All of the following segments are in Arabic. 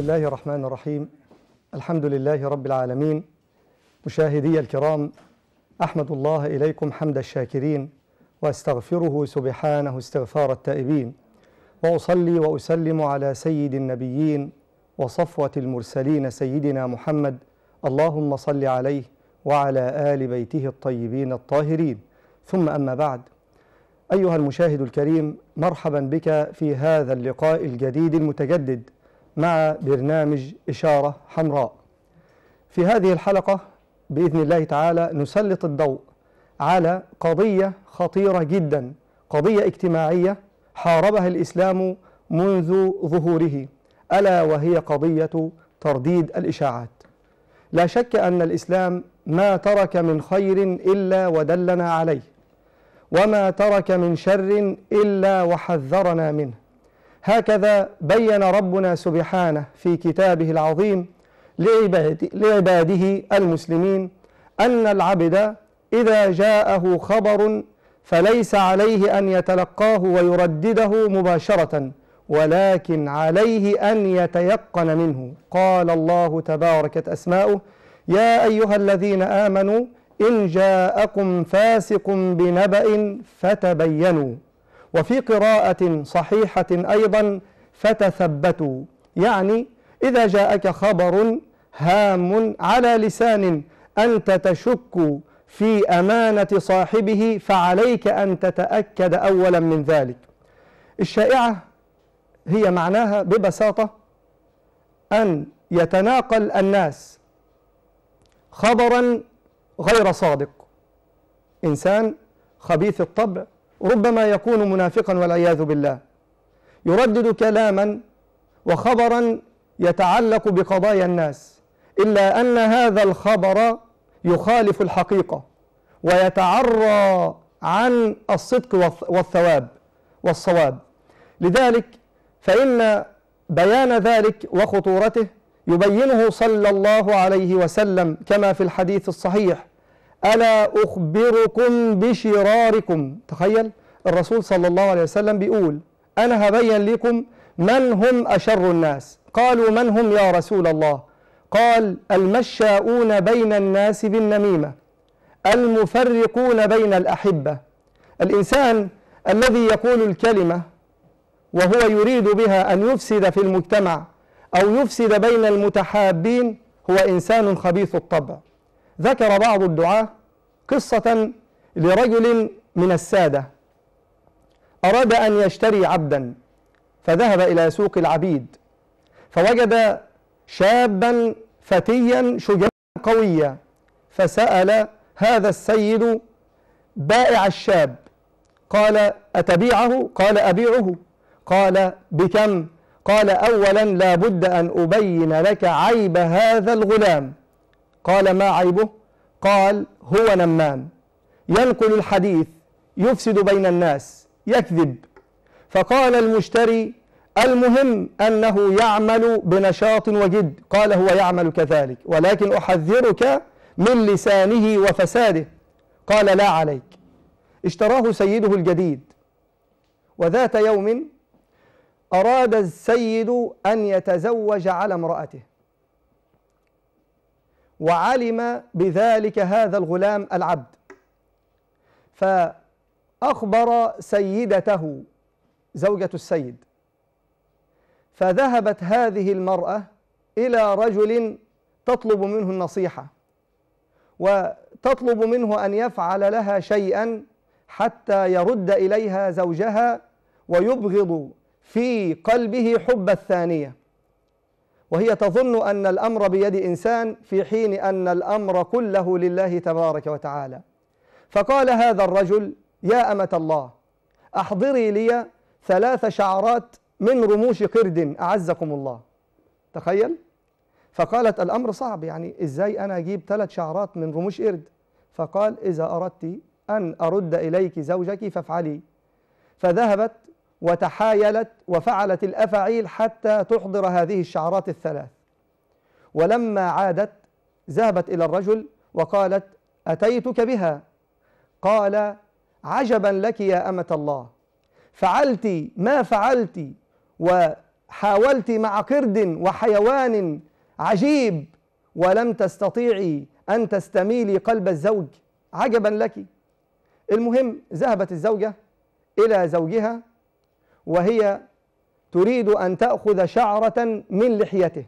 بسم الله الرحمن الرحيم الحمد لله رب العالمين مشاهدي الكرام أحمد الله إليكم حمد الشاكرين وأستغفره سبحانه استغفار التائبين وأصلي وأسلم على سيد النبيين وصفوة المرسلين سيدنا محمد اللهم صل عليه وعلى آل بيته الطيبين الطاهرين ثم أما بعد أيها المشاهد الكريم مرحبا بك في هذا اللقاء الجديد المتجدد مع برنامج إشارة حمراء في هذه الحلقة بإذن الله تعالى نسلط الضوء على قضية خطيرة جدا قضية اجتماعية حاربها الإسلام منذ ظهوره ألا وهي قضية ترديد الإشاعات لا شك أن الإسلام ما ترك من خير إلا ودلنا عليه وما ترك من شر إلا وحذرنا منه هكذا بين ربنا سبحانه في كتابه العظيم لعباده المسلمين أن العبد إذا جاءه خبر فليس عليه أن يتلقاه ويردده مباشرة ولكن عليه أن يتيقن منه قال الله تباركت أسماؤه يا أيها الذين آمنوا إن جاءكم فاسق بنبأ فتبينوا وفي قراءة صحيحة أيضا فتثبتوا يعني إذا جاءك خبر هام على لسان أنت تشك في أمانة صاحبه فعليك أن تتأكد أولا من ذلك الشائعة هي معناها ببساطة أن يتناقل الناس خبرا غير صادق إنسان خبيث الطبع ربما يكون منافقا والعياذ بالله يردد كلاما وخبرا يتعلق بقضايا الناس إلا أن هذا الخبر يخالف الحقيقة ويتعرى عن الصدق والثواب والصواب لذلك فإن بيان ذلك وخطورته يبينه صلى الله عليه وسلم كما في الحديث الصحيح ألا أخبركم بشراركم تخيل الرسول صلى الله عليه وسلم بيقول أنا هبين لكم من هم أشر الناس قالوا من هم يا رسول الله قال المشاؤون بين الناس بالنميمة المفرقون بين الأحبة الإنسان الذي يقول الكلمة وهو يريد بها أن يفسد في المجتمع أو يفسد بين المتحابين هو إنسان خبيث الطبع ذكر بعض الدعاة قصة لرجل من السادة أراد أن يشتري عبدا فذهب إلى سوق العبيد فوجد شابا فتيا شجاعا قويا فسأل هذا السيد بائع الشاب قال أتبيعه؟ قال أبيعه قال بكم؟ قال أولا لابد أن أبين لك عيب هذا الغلام قال ما عيبه قال هو نمام ينقل الحديث يفسد بين الناس يكذب فقال المشتري المهم أنه يعمل بنشاط وجد قال هو يعمل كذلك ولكن أحذرك من لسانه وفساده قال لا عليك اشتراه سيده الجديد وذات يوم أراد السيد أن يتزوج على امرأته وعلم بذلك هذا الغلام العبد فأخبر سيدته زوجة السيد فذهبت هذه المرأة إلى رجل تطلب منه النصيحة وتطلب منه أن يفعل لها شيئا حتى يرد إليها زوجها ويبغض في قلبه حب الثانية وهي تظن أن الأمر بيد إنسان في حين أن الأمر كله لله تبارك وتعالى فقال هذا الرجل يا أمة الله أحضري لي ثلاث شعرات من رموش قرد أعزكم الله تخيل فقالت الأمر صعب يعني إزاي أنا أجيب ثلاث شعرات من رموش قرد فقال إذا أردت أن أرد إليك زوجك فافعلي فذهبت وتحايلت وفعلت الأفاعيل حتى تحضر هذه الشعرات الثلاث ولما عادت ذهبت إلى الرجل وقالت أتيتك بها قال عجبا لك يا أمة الله فعلت ما فعلت وحاولت مع قرد وحيوان عجيب ولم تستطيعي أن تستميلي قلب الزوج عجبا لك المهم ذهبت الزوجة إلى زوجها وهي تريد أن تأخذ شعرة من لحيته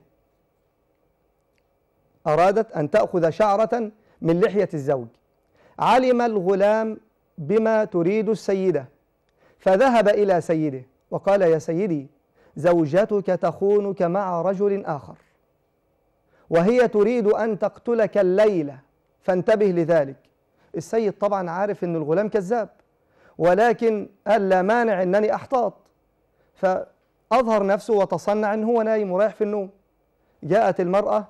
أرادت أن تأخذ شعرة من لحية الزوج علم الغلام بما تريد السيدة فذهب إلى سيده وقال يا سيدي زوجتك تخونك مع رجل آخر وهي تريد أن تقتلك الليلة فانتبه لذلك السيد طبعا عارف أن الغلام كذاب ولكن قال لا مانع أنني أحتاط فأظهر نفسه وتصنع أن هو نايم ورايح في النوم جاءت المرأة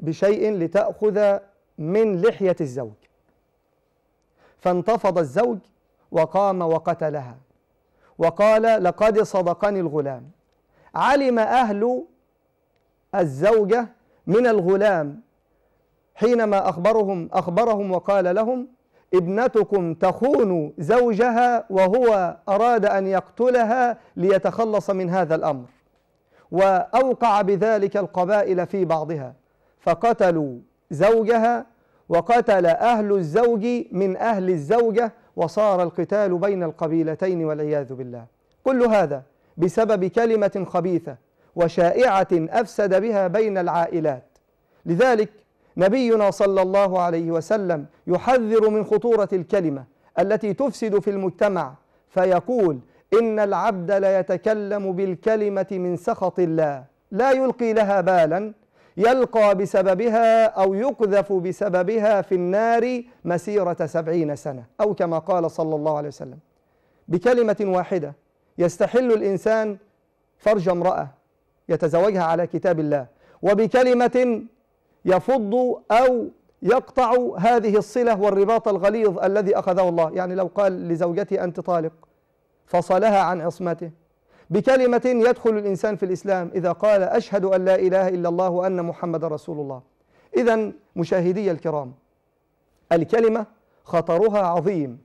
بشيء لتأخذ من لحية الزوج فانتفض الزوج وقام وقتلها وقال لقد صدقني الغلام علم أهل الزوجة من الغلام حينما أخبرهم أخبرهم وقال لهم ابنتكم تخون زوجها وهو أراد أن يقتلها ليتخلص من هذا الأمر وأوقع بذلك القبائل في بعضها فقتلوا زوجها وقتل أهل الزوج من أهل الزوجة وصار القتال بين القبيلتين والعياذ بالله كل هذا بسبب كلمة خبيثة وشائعة أفسد بها بين العائلات لذلك نبينا صلى الله عليه وسلم يحذر من خطورة الكلمة التي تفسد في المجتمع فيقول إن العبد لا يتكلم بالكلمة من سخط الله لا يلقي لها بالا يلقى بسببها أو يقذف بسببها في النار مسيرة سبعين سنة أو كما قال صلى الله عليه وسلم بكلمة واحدة يستحل الإنسان فرج امرأة يتزوجها على كتاب الله وبكلمة يفض أو يقطع هذه الصلة والرباط الغليظ الذي أخذه الله يعني لو قال لزوجته أنت طالق فصلها عن عصمته بكلمة يدخل الإنسان في الإسلام إذا قال أشهد أن لا إله إلا الله وأن محمد رسول الله إذا مشاهدي الكرام الكلمة خطرها عظيم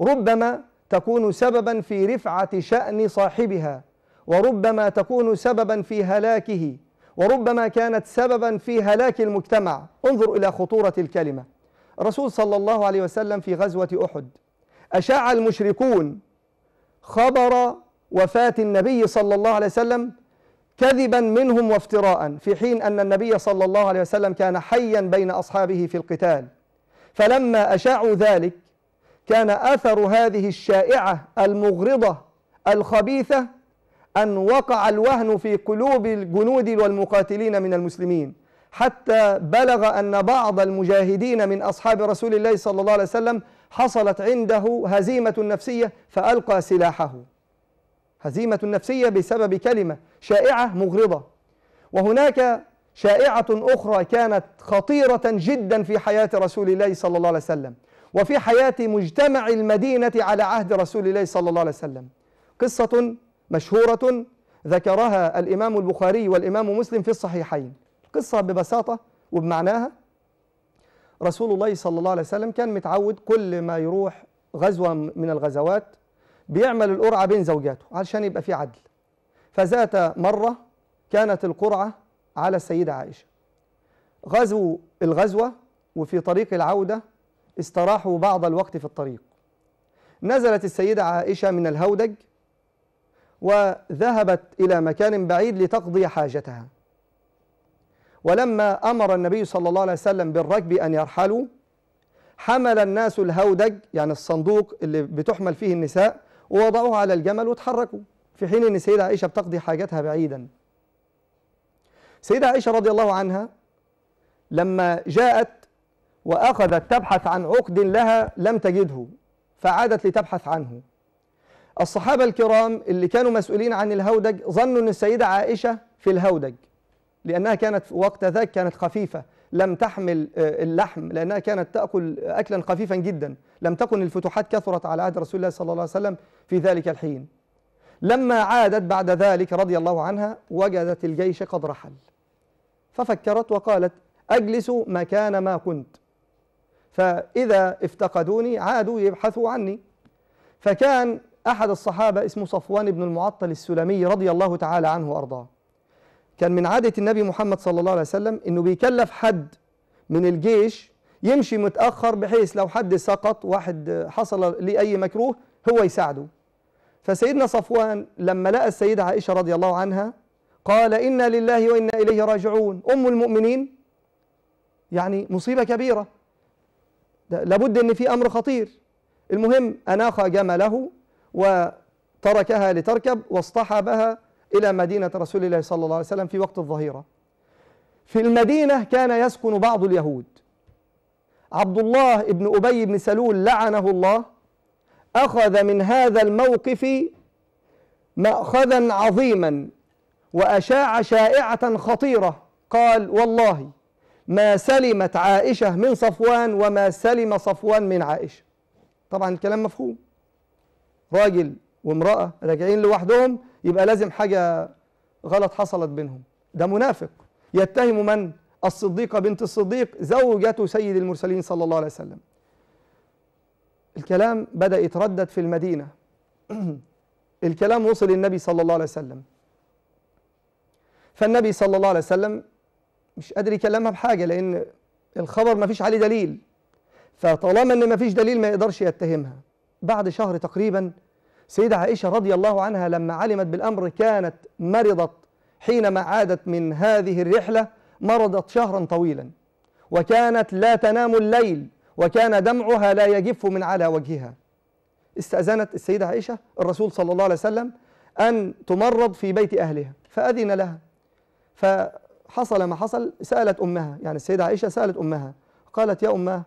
ربما تكون سببا في رفعة شأن صاحبها وربما تكون سببا في هلاكه وربما كانت سببا في هلاك المجتمع انظر إلى خطورة الكلمة الرسول صلى الله عليه وسلم في غزوة أحد أشاع المشركون خبر وفاة النبي صلى الله عليه وسلم كذبا منهم وافتراء في حين أن النبي صلى الله عليه وسلم كان حيا بين أصحابه في القتال فلما أشاعوا ذلك كان أثر هذه الشائعة المغرضة الخبيثة أن وقع الوهن في قلوب الجنود والمقاتلين من المسلمين حتى بلغ أن بعض المجاهدين من أصحاب رسول الله صلى الله عليه وسلم حصلت عنده هزيمة نفسية فألقى سلاحه هزيمة نفسية بسبب كلمة شائعة مغرضة وهناك شائعة أخرى كانت خطيرة جدا في حياة رسول الله صلى الله عليه وسلم وفي حياة مجتمع المدينة على عهد رسول الله صلى الله عليه وسلم قصة مشهورة ذكرها الإمام البخاري والإمام مسلم في الصحيحين قصة ببساطة وبمعناها رسول الله صلى الله عليه وسلم كان متعود كل ما يروح غزوة من الغزوات بيعمل القرعة بين زوجاته علشان يبقى في عدل فذات مرة كانت القرعة على السيدة عائشة غزوا الغزوة وفي طريق العودة استراحوا بعض الوقت في الطريق نزلت السيدة عائشة من الهودج وذهبت إلى مكان بعيد لتقضي حاجتها ولما أمر النبي صلى الله عليه وسلم بالركب أن يرحلوا حمل الناس الهودج يعني الصندوق اللي بتحمل فيه النساء ووضعوه على الجمل وتحركوا في حين أن سيدة عائشة بتقضي حاجتها بعيدا سيدة عائشة رضي الله عنها لما جاءت وأخذت تبحث عن عقد لها لم تجده فعادت لتبحث عنه الصحابة الكرام اللي كانوا مسؤولين عن الهودج ظنوا أن السيدة عائشة في الهودج لأنها كانت وقت ذاك كانت خفيفة لم تحمل آه، اللحم لأنها كانت تأكل أكلا خفيفا جدا لم تكن الفتوحات كثرت على عهد رسول الله صلى الله عليه وسلم في ذلك الحين لما عادت بعد ذلك رضي الله عنها وجدت الجيش قد رحل ففكرت وقالت أجلس مكان ما كنت فإذا افتقدوني عادوا يبحثوا عني فكان أحد الصحابة اسمه صفوان بن المعطل السلمي رضي الله تعالى عنه وأرضاه كان من عادة النبي محمد صلى الله عليه وسلم أنه بيكلف حد من الجيش يمشي متأخر بحيث لو حد سقط واحد حصل لأي أي مكروه هو يساعده فسيدنا صفوان لما لقى السيدة عائشة رضي الله عنها قال إنا لله وإنا إليه راجعون أم المؤمنين يعني مصيبة كبيرة لابد أن في أمر خطير المهم أناخ جمله وتركها لتركب واصطحبها إلى مدينة رسول الله صلى الله عليه وسلم في وقت الظهيرة في المدينة كان يسكن بعض اليهود عبد الله بن أبي بن سلول لعنه الله أخذ من هذا الموقف مأخذا عظيما وأشاع شائعة خطيرة قال والله ما سلمت عائشة من صفوان وما سلم صفوان من عائشة طبعا الكلام مفهوم راجل وامرأة راجعين لوحدهم يبقى لازم حاجة غلط حصلت بينهم ده منافق يتهم من؟ الصديقة بنت الصديق زوجة سيد المرسلين صلى الله عليه وسلم الكلام بدأ يتردد في المدينة الكلام وصل للنبي صلى الله عليه وسلم فالنبي صلى الله عليه وسلم مش قادر يكلمها بحاجة لأن الخبر مفيش عليه دليل فطالما ان مفيش دليل ما يقدرش يتهمها بعد شهر تقريبا سيدة عائشة رضي الله عنها لما علمت بالأمر كانت مرضت حينما عادت من هذه الرحلة مرضت شهرا طويلا وكانت لا تنام الليل وكان دمعها لا يجف من على وجهها استأذنت السيدة عائشة الرسول صلى الله عليه وسلم أن تمرض في بيت أهلها فأذن لها فحصل ما حصل سألت أمها يعني السيدة عائشة سألت أمها قالت يا أمها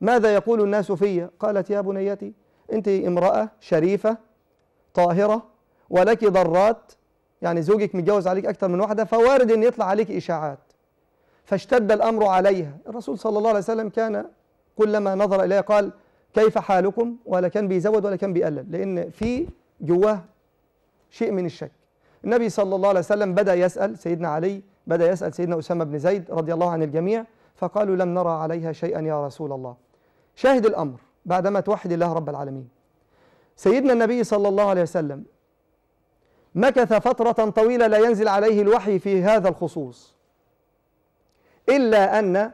ماذا يقول الناس في قالت يا بنيتي أنت امرأة شريفة طاهرة ولك ضرات يعني زوجك متجوز عليك أكثر من واحدة فوارد أن يطلع عليك إشاعات فاشتد الأمر عليها الرسول صلى الله عليه وسلم كان كلما نظر إليها قال كيف حالكم ولا كان بيزود ولا كان بيقلل لأن في جواه شيء من الشك النبي صلى الله عليه وسلم بدأ يسأل سيدنا علي بدأ يسأل سيدنا أسامة بن زيد رضي الله عن الجميع فقالوا لم نرى عليها شيئا يا رسول الله شاهد الأمر بعدما توحد الله رب العالمين سيدنا النبي صلى الله عليه وسلم مكث فترة طويلة لا ينزل عليه الوحي في هذا الخصوص إلا أن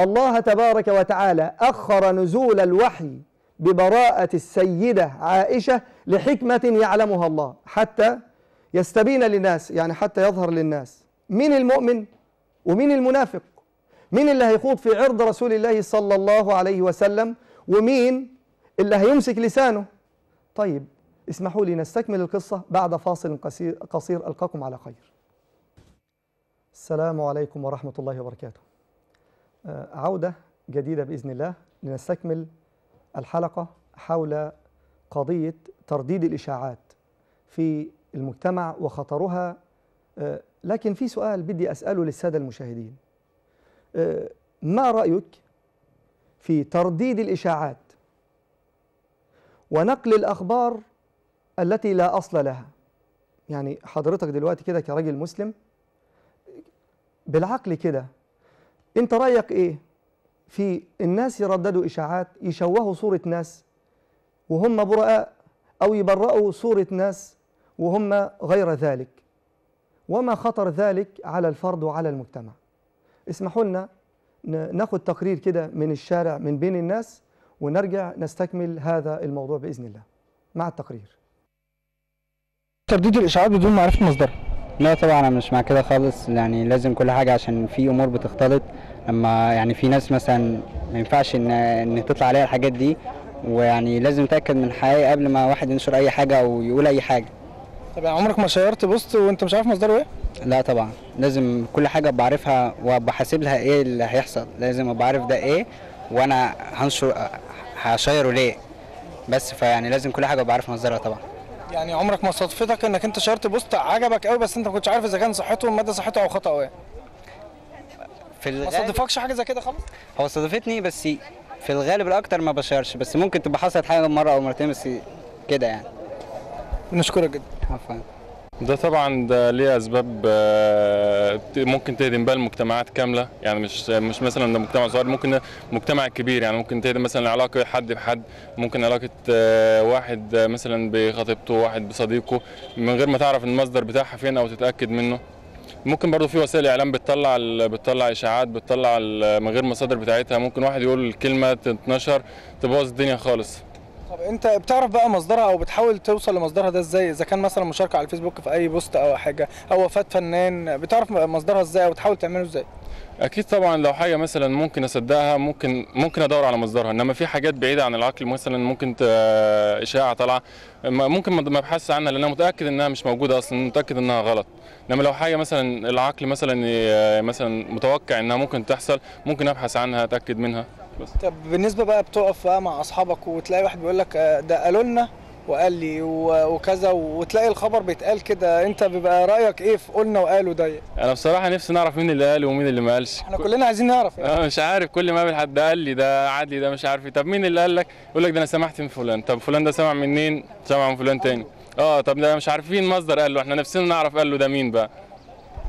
الله تبارك وتعالى أخر نزول الوحي ببراءة السيدة عائشة لحكمة يعلمها الله حتى يستبين للناس يعني حتى يظهر للناس مين المؤمن ومين المنافق مين اللي هيخوض في عرض رسول الله صلى الله عليه وسلم ومين اللي هيمسك لسانه طيب اسمحوا لي نستكمل القصة بعد فاصل قصير ألقاكم على خير السلام عليكم ورحمة الله وبركاته آه، عودة جديدة بإذن الله لنستكمل الحلقة حول قضية ترديد الإشاعات في المجتمع وخطرها آه، لكن في سؤال بدي أسأله للسادة المشاهدين آه، ما رأيك في ترديد الإشاعات ونقل الأخبار التي لا أصل لها يعني حضرتك دلوقتي كده كراجل مسلم بالعقل كده أنت رأيك إيه في الناس يرددوا إشاعات يشوهوا صورة ناس وهم براء أو يبرأوا صورة ناس وهم غير ذلك وما خطر ذلك على الفرد وعلى المجتمع اسمحوا لنا ناخد تقرير كده من الشارع من بين الناس ونرجع نستكمل هذا الموضوع باذن الله مع التقرير ترديد الاشعاعات بدون معرفه مصدرها لا طبعا انا مش مع كده خالص يعني لازم كل حاجه عشان في امور بتختلط اما يعني في ناس مثلا ما ينفعش ان ان تطلع عليها الحاجات دي ويعني لازم تاكد من الحقيقه قبل ما واحد ينشر اي حاجه او يقول اي حاجه طب يعني عمرك ما شيرت بوست وانت مش عارف مصدره ايه لا طبعا لازم كل حاجه بعرفها وبحاسب لها ايه اللي هيحصل لازم ابقى عارف ده ايه وانا هنشر هشيره ليه بس فيعني لازم كل حاجه بعرف مصدرها طبعا يعني عمرك ما صادفتك انك انت شيرت بوست عجبك قوي بس انت ما كنتش عارف اذا كان صحته الماده صحته او خطا ايه في الغالب ما صادفكش حاجه زي كده خالص هو صادفتني بس في الغالب الاكتر ما بشيرش بس ممكن تبقى حصلت حاجه مره او مرتين بس كده يعني نشكرك جدا عفوا ده طبعا ده ليه اسباب آه، ممكن تهدم بقى المجتمعات كامله يعني مش مش مثلا ده مجتمع صغير ممكن مجتمع كبير يعني ممكن تهدم مثلا علاقه حد بحد ممكن علاقه آه، واحد مثلا بخطيبته واحد بصديقه من غير ما تعرف المصدر بتاعها فين او تتاكد منه ممكن برضه في وسائل اعلام بتطلع بتطلع اشاعات بتطلع من غير مصادر بتاعتها ممكن واحد يقول كلمه تتنشر تبوظ الدنيا خالص طب انت بتعرف بقى مصدرها او بتحاول توصل لمصدرها ده ازاي اذا كان مثلا مشاركه على الفيسبوك في اي بوست او حاجه او وفاه فنان بتعرف مصدرها ازاي او بتحاول تعمله ازاي اكيد طبعا لو حاجه مثلا ممكن اصدقها ممكن ممكن ادور على مصدرها انما في حاجات بعيده عن العقل مثلا ممكن اشاعه طالعه ممكن ما ابحثش عنها لان انا متاكد انها مش موجوده اصلا متاكد انها غلط انما لو حاجه مثلا العقل مثلا مثلا متوقع انها ممكن تحصل ممكن ابحث عنها اتاكد منها بس طب بالنسبه بقى بتقف بقى مع اصحابك وتلاقي واحد بيقول لك آه، ده قالوا لنا وقال لي وكذا وتلاقي الخبر بيتقال كده انت بيبقى رايك ايه في قلنا وقالوا ده انا بصراحه نفسي نعرف مين اللي قال ومين اللي ما قالش احنا كلنا عايزين نعرف يعني. أنا مش عارف كل ما قابل حد قال لي ده عدلي ده مش عارف إيه. طب مين اللي قال لك يقول لك ده انا سمعت من فلان طب فلان ده سمع منين سمع من فلان تاني اه طب ده مش عارفين مصدر قال له احنا نفسنا نعرف قال له ده مين بقى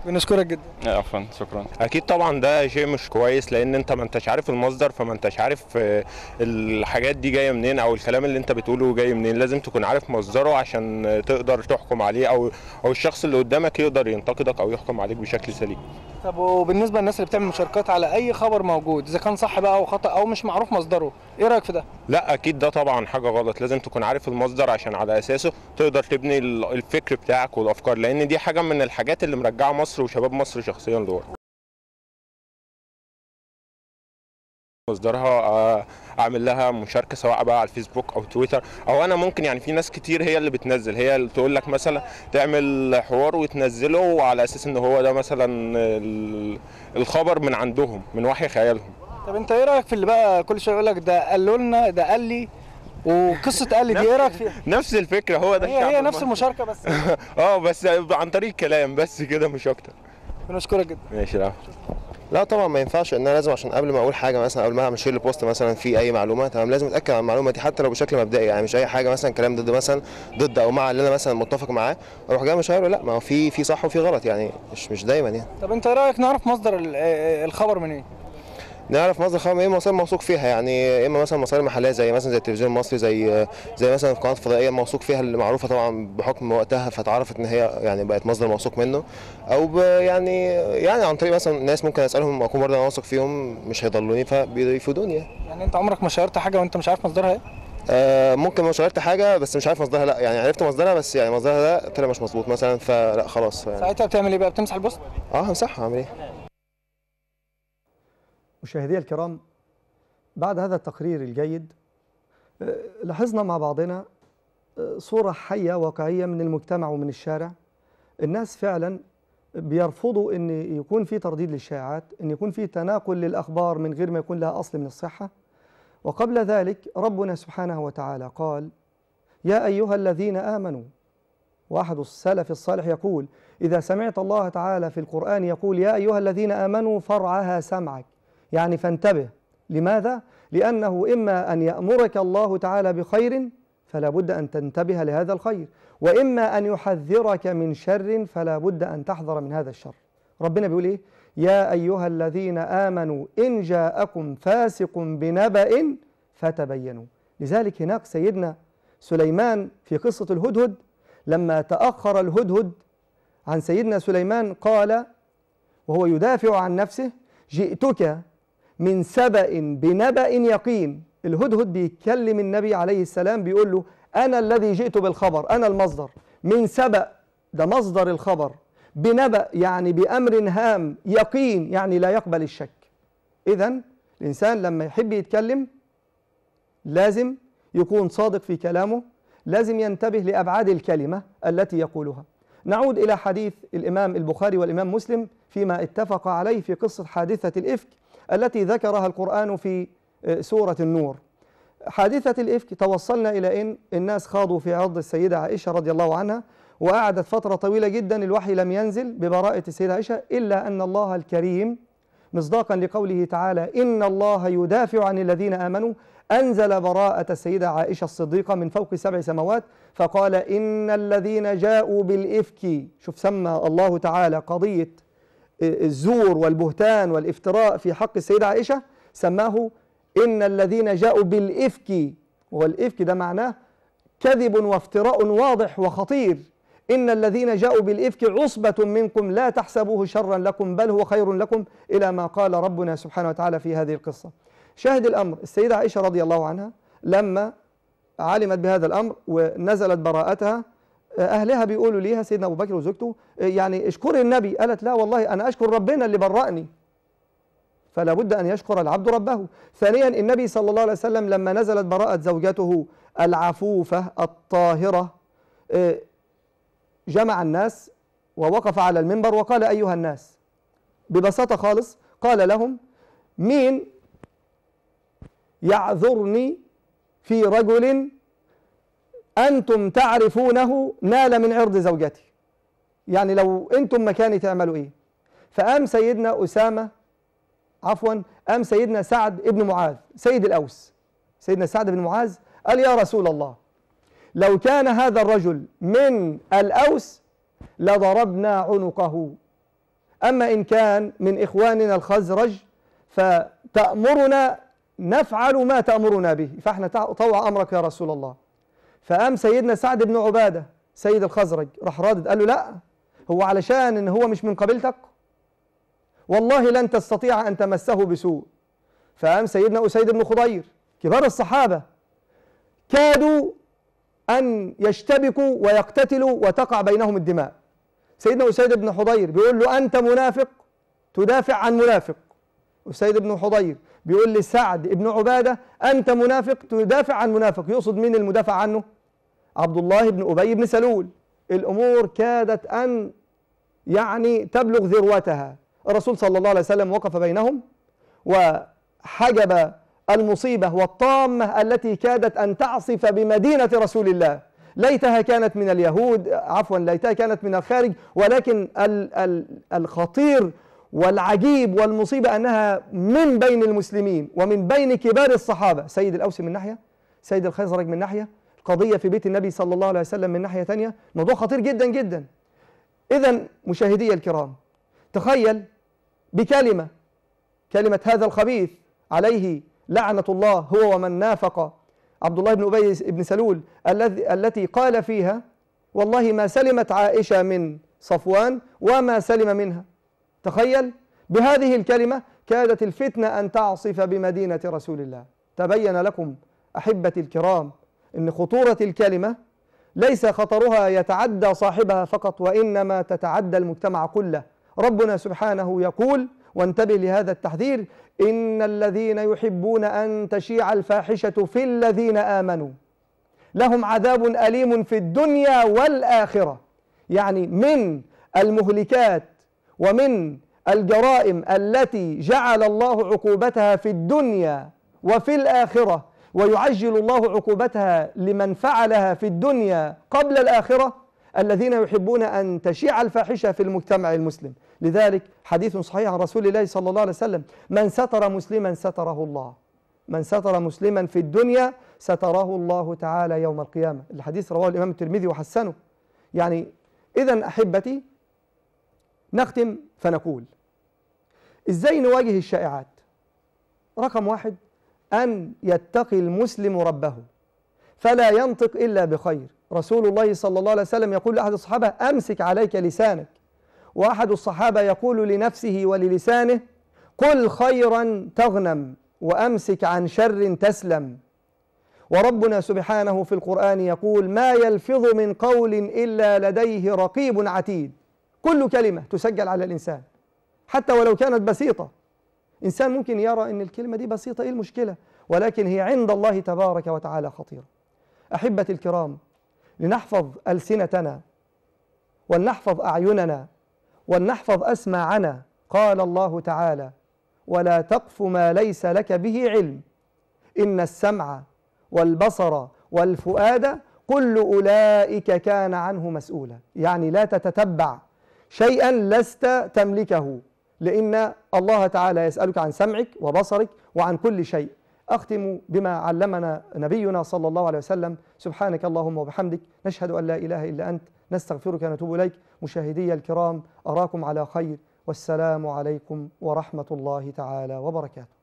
بنشكرك جدا عفوا شكرا اكيد طبعا ده شيء مش كويس لان انت ما انتش عارف المصدر فما انتش عارف آه، الحاجات دي جايه منين او الكلام اللي انت بتقوله جاي منين لازم تكون عارف مصدره عشان تقدر تحكم عليه او او الشخص اللي قدامك يقدر ينتقدك او يحكم عليك بشكل سليم طب وبالنسبه للناس اللي بتعمل مشاركات على اي خبر موجود اذا كان صح بقى او خطا او مش معروف مصدره ايه رايك في ده لا اكيد ده طبعا حاجه غلط لازم تكون عارف المصدر عشان على اساسه تقدر تبني الفكر بتاعك والافكار لان دي حاجه من الحاجات اللي مرجعه مصر وشباب مصر شخصيا لورا مصدرها آه، اعمل لها مشاركه سواء بقى على الفيسبوك او تويتر او انا ممكن يعني في ناس كتير هي اللي بتنزل هي اللي تقول لك مثلا تعمل حوار وتنزله على اساس ان هو ده مثلا الخبر من عندهم من وحي خيالهم طب انت ايه رايك في اللي بقى كل شويه يقول لك ده قالوا لنا ده قال لي وقصه قال لي دي ايه رايك فيها؟ نفس الفكره هو ده هي هي نفس المشاركه بس اه بس عن طريق كلام بس كده مش اكتر بنشكرك جدا ماشي العفو لا طبعا ما ينفعش ان انا لازم عشان قبل ما اقول حاجه مثلا قبل ما اعمل شير لبوست مثلا في اي معلومه تمام لازم اتاكد على المعلومه دي حتى لو بشكل مبدئي يعني مش اي حاجه مثلا كلام ضد مثلا ضد او مع اللي انا مثلا متفق معاه اروح جاي مشاهير لا ما هو في في صح وفي غلط يعني مش مش دايما يعني طب انت رايك نعرف مصدر آه، آه، الخبر منين؟ ايه؟ نعرف مصدر خبر ايه المصادر موثوق فيها يعني يا اما مثلا مصادر محليه زي مثلا زي التلفزيون المصري زي زي مثلا القناه الفضائيه موثوق فيها اللي معروفه طبعا بحكم وقتها فتعرفت ان هي يعني بقت مصدر موثوق منه او يعني يعني عن طريق مثلا ناس ممكن اسالهم اكون برضه انا واثق فيهم مش هيضلوني فبيفيدوني يعني. يعني انت عمرك ما شيرت حاجه وانت مش عارف مصدرها ايه؟ آه ممكن ما شيرت حاجه بس مش عارف مصدرها لا يعني عرفت مصدرها بس يعني مصدرها ده طلع مش مظبوط مثلا فلا خلاص يعني. ساعتها بتعمل ايه بقى بتمسح البوست؟ اه همسحها اعمل ايه؟ مشاهدي الكرام بعد هذا التقرير الجيد آه، لاحظنا مع بعضنا آه، صورة حية واقعية من المجتمع ومن الشارع الناس فعلا بيرفضوا ان يكون في ترديد للشائعات ان يكون في تناقل للاخبار من غير ما يكون لها اصل من الصحه وقبل ذلك ربنا سبحانه وتعالى قال يا ايها الذين امنوا واحد السلف الصالح يقول اذا سمعت الله تعالى في القران يقول يا ايها الذين امنوا فرعها سمعك يعني فانتبه لماذا؟ لأنه إما أن يأمرك الله تعالى بخير فلا بد أن تنتبه لهذا الخير وإما أن يحذرك من شر فلا بد أن تحذر من هذا الشر ربنا بيقول إيه؟ يا أيها الذين آمنوا إن جاءكم فاسق بنبأ فتبينوا لذلك هناك سيدنا سليمان في قصة الهدهد لما تأخر الهدهد عن سيدنا سليمان قال وهو يدافع عن نفسه جئتك من سبأ بنبأ يقين الهدهد بيتكلم النبي عليه السلام بيقول له أنا الذي جئت بالخبر أنا المصدر من سبأ ده مصدر الخبر بنبأ يعني بأمر هام يقين يعني لا يقبل الشك إذا الإنسان لما يحب يتكلم لازم يكون صادق في كلامه لازم ينتبه لأبعاد الكلمة التي يقولها نعود إلى حديث الإمام البخاري والإمام مسلم فيما اتفق عليه في قصة حادثة الإفك التي ذكرها القرآن في آه، سورة النور حادثة الإفك توصلنا إلى إن الناس خاضوا في عرض السيدة عائشة رضي الله عنها وقعدت فترة طويلة جدا الوحي لم ينزل ببراءة السيدة عائشة إلا أن الله الكريم مصداقا لقوله تعالى إن الله يدافع عن الذين آمنوا أنزل براءة السيدة عائشة الصديقة من فوق سبع سماوات فقال إن الذين جاءوا بالإفك شوف سمى الله تعالى قضية الزور والبهتان والافتراء في حق السيدة عائشة سماه إن الذين جاءوا بالإفك والإفك ده معناه كذب وافتراء واضح وخطير إن الذين جاءوا بالإفك عصبة منكم لا تحسبوه شرا لكم بل هو خير لكم إلى ما قال ربنا سبحانه وتعالى في هذه القصة شاهد الأمر السيدة عائشة رضي الله عنها لما علمت بهذا الأمر ونزلت براءتها اهلها بيقولوا ليها سيدنا ابو بكر وزوجته آه، يعني اشكري النبي قالت لا والله انا اشكر ربنا اللي برأني فلا بد ان يشكر العبد ربه ثانيا النبي صلى الله عليه وسلم لما نزلت براءه زوجته العفوفه الطاهره آه، جمع الناس ووقف على المنبر وقال ايها الناس ببساطه خالص قال لهم مين يعذرني في رجل أنتم تعرفونه نال من عرض زوجته يعني لو أنتم مكاني تعملوا إيه فقام سيدنا أسامة عفوا قام سيدنا سعد ابن معاذ سيد الأوس سيدنا سعد بن معاذ قال يا رسول الله لو كان هذا الرجل من الأوس لضربنا عنقه أما إن كان من إخواننا الخزرج فتأمرنا نفعل ما تأمرنا به فاحنا طوع أمرك يا رسول الله فقام سيدنا سعد بن عبادة سيد الخزرج راح رادد قال له لا هو علشان ان هو مش من قبيلتك والله لن تستطيع ان تمسه بسوء فقام سيدنا أسيد بن خضير كبار الصحابة كادوا أن يشتبكوا ويقتتلوا وتقع بينهم الدماء سيدنا أسيد بن حضير بيقول له أنت منافق تدافع عن منافق أسيد بن حضير بيقول لي سعد ابن عبادة أنت منافق تدافع عن منافق يقصد مين المدافع عنه عبد الله بن أبي بن سلول الأمور كادت أن يعني تبلغ ذروتها الرسول صلى الله عليه وسلم وقف بينهم وحجب المصيبة والطامة التي كادت أن تعصف بمدينة رسول الله ليتها كانت من اليهود عفوا ليتها كانت من الخارج ولكن ال ال الخطير والعجيب والمصيبة أنها من بين المسلمين ومن بين كبار الصحابة سيد الأوس من ناحية سيد الخزرج من ناحية قضية في بيت النبي صلى الله عليه وسلم من ناحية ثانية موضوع خطير جدا جدا إذا مشاهدي الكرام تخيل بكلمة كلمة هذا الخبيث عليه لعنة الله هو ومن نافق عبد الله بن أبي بن سلول الذي التي قال فيها والله ما سلمت عائشة من صفوان وما سلم منها تخيل بهذه الكلمة كادت الفتنة أن تعصف بمدينة رسول الله تبين لكم أحبتي الكرام أن خطورة الكلمة ليس خطرها يتعدى صاحبها فقط وإنما تتعدى المجتمع كله ربنا سبحانه يقول وانتبه لهذا التحذير إن الذين يحبون أن تشيع الفاحشة في الذين آمنوا لهم عذاب أليم في الدنيا والآخرة يعني من المهلكات ومن الجرائم التي جعل الله عقوبتها في الدنيا وفي الآخرة ويعجل الله عقوبتها لمن فعلها في الدنيا قبل الآخرة الذين يحبون أن تشيع الفاحشة في المجتمع المسلم لذلك حديث صحيح عن رسول الله صلى الله عليه وسلم من ستر مسلما ستره الله من ستر مسلما في الدنيا ستره الله تعالى يوم القيامة الحديث رواه الإمام الترمذي وحسنه يعني إذا أحبتي نختم فنقول ازاي نواجه الشائعات رقم واحد أن يتقي المسلم ربه فلا ينطق إلا بخير رسول الله صلى الله عليه وسلم يقول لأحد الصحابة أمسك عليك لسانك وأحد الصحابة يقول لنفسه وللسانه قل خيرا تغنم وأمسك عن شر تسلم وربنا سبحانه في القرآن يقول ما يلفظ من قول إلا لديه رقيب عتيد كل كلمة تسجل على الإنسان حتى ولو كانت بسيطة إنسان ممكن يرى أن الكلمة دي بسيطة إيه المشكلة ولكن هي عند الله تبارك وتعالى خطيرة أحبتي الكرام لنحفظ ألسنتنا ولنحفظ أعيننا ولنحفظ أسماعنا قال الله تعالى ولا تقف ما ليس لك به علم إن السمع والبصر والفؤاد كل أولئك كان عنه مسؤولا يعني لا تتتبع شيئا لست تملكه لأن الله تعالى يسألك عن سمعك وبصرك وعن كل شيء أختم بما علمنا نبينا صلى الله عليه وسلم سبحانك اللهم وبحمدك نشهد أن لا إله إلا أنت نستغفرك ونتوب إليك مشاهدي الكرام أراكم على خير والسلام عليكم ورحمة الله تعالى وبركاته